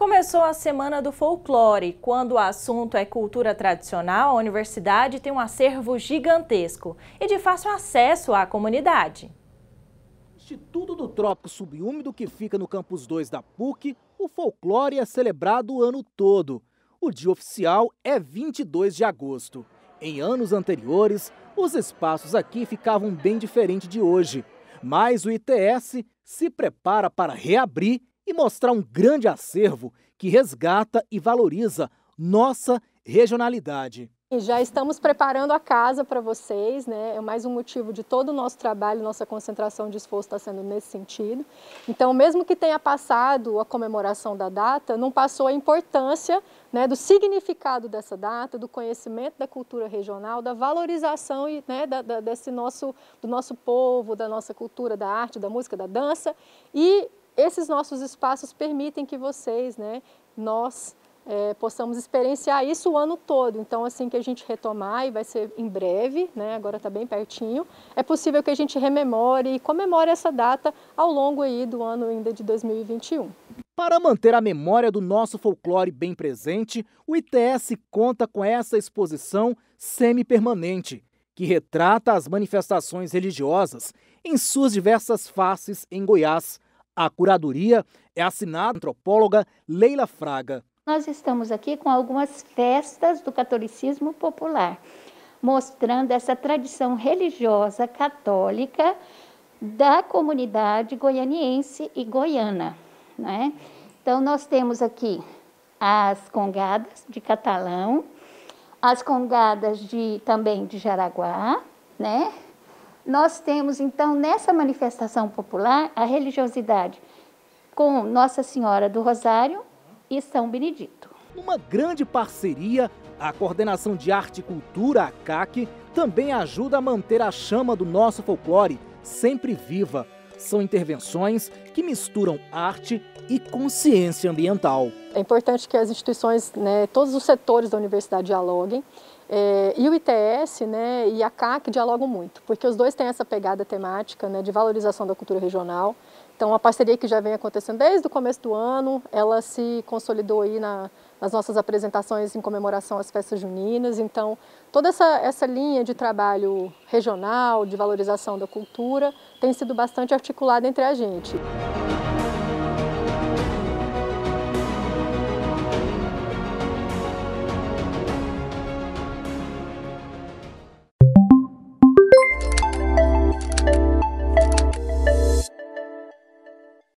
Começou a Semana do Folclore. Quando o assunto é cultura tradicional, a universidade tem um acervo gigantesco e de fácil acesso à comunidade. Instituto do Trópico Subúmido, que fica no campus 2 da PUC, o folclore é celebrado o ano todo. O dia oficial é 22 de agosto. Em anos anteriores, os espaços aqui ficavam bem diferentes de hoje. Mas o ITS se prepara para reabrir e mostrar um grande acervo que resgata e valoriza nossa regionalidade. E já estamos preparando a casa para vocês, né? É mais um motivo de todo o nosso trabalho, nossa concentração de esforço está sendo nesse sentido. Então, mesmo que tenha passado a comemoração da data, não passou a importância né, do significado dessa data, do conhecimento da cultura regional, da valorização e, né, da, da, desse nosso, do nosso povo, da nossa cultura, da arte, da música, da dança e esses nossos espaços permitem que vocês, né, nós, é, possamos experienciar isso o ano todo. Então, assim que a gente retomar, e vai ser em breve, né, agora está bem pertinho, é possível que a gente rememore e comemore essa data ao longo aí do ano ainda de 2021. Para manter a memória do nosso folclore bem presente, o ITS conta com essa exposição semi-permanente, que retrata as manifestações religiosas em suas diversas faces em Goiás, a curadoria é assinada antropóloga Leila Fraga. Nós estamos aqui com algumas festas do catolicismo popular, mostrando essa tradição religiosa católica da comunidade goianiense e goiana. Né? Então, nós temos aqui as congadas de Catalão, as congadas de, também de Jaraguá, né? Nós temos, então, nessa manifestação popular, a religiosidade com Nossa Senhora do Rosário e São Benedito. Uma grande parceria, a Coordenação de Arte e Cultura, a CAC, também ajuda a manter a chama do nosso folclore sempre viva. São intervenções que misturam arte, e consciência ambiental. É importante que as instituições, né, todos os setores da universidade dialoguem. É, e o ITS né, e a CAC dialogam muito, porque os dois têm essa pegada temática né, de valorização da cultura regional. Então, a parceria que já vem acontecendo desde o começo do ano, ela se consolidou aí na, nas nossas apresentações em comemoração às festas juninas. Então, toda essa, essa linha de trabalho regional, de valorização da cultura, tem sido bastante articulada entre a gente.